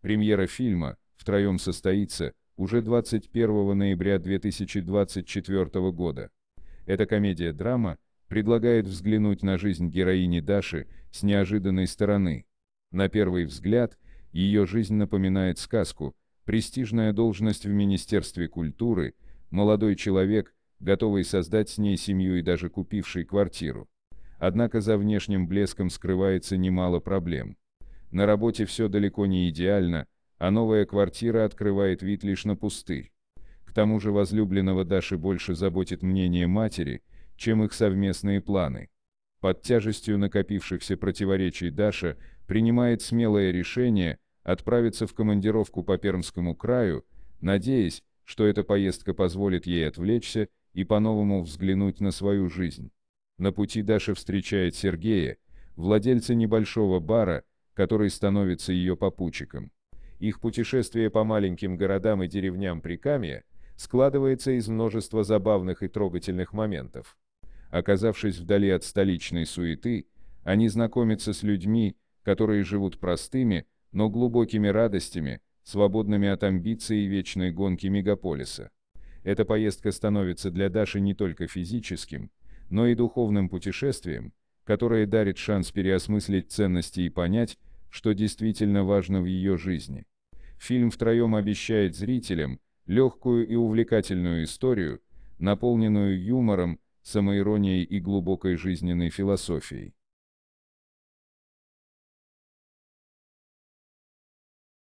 Премьера фильма «Втроем состоится» уже 21 ноября 2024 года. Эта комедия-драма предлагает взглянуть на жизнь героини Даши с неожиданной стороны. На первый взгляд, ее жизнь напоминает сказку, престижная должность в Министерстве культуры, молодой человек, готовый создать с ней семью и даже купивший квартиру. Однако за внешним блеском скрывается немало проблем. На работе все далеко не идеально, а новая квартира открывает вид лишь на пустырь. К тому же возлюбленного Даши больше заботит мнение матери, чем их совместные планы. Под тяжестью накопившихся противоречий Даша принимает смелое решение отправиться в командировку по Пермскому краю, надеясь, что эта поездка позволит ей отвлечься и по-новому взглянуть на свою жизнь. На пути Даша встречает Сергея, владельца небольшого бара, который становится ее попутчиком. Их путешествие по маленьким городам и деревням Прикамья складывается из множества забавных и трогательных моментов. Оказавшись вдали от столичной суеты, они знакомятся с людьми, которые живут простыми, но глубокими радостями, свободными от амбиций и вечной гонки мегаполиса. Эта поездка становится для Даши не только физическим, но и духовным путешествием, которое дарит шанс переосмыслить ценности и понять, что действительно важно в ее жизни. Фильм втроем обещает зрителям легкую и увлекательную историю, наполненную юмором, самоиронией и глубокой жизненной философией.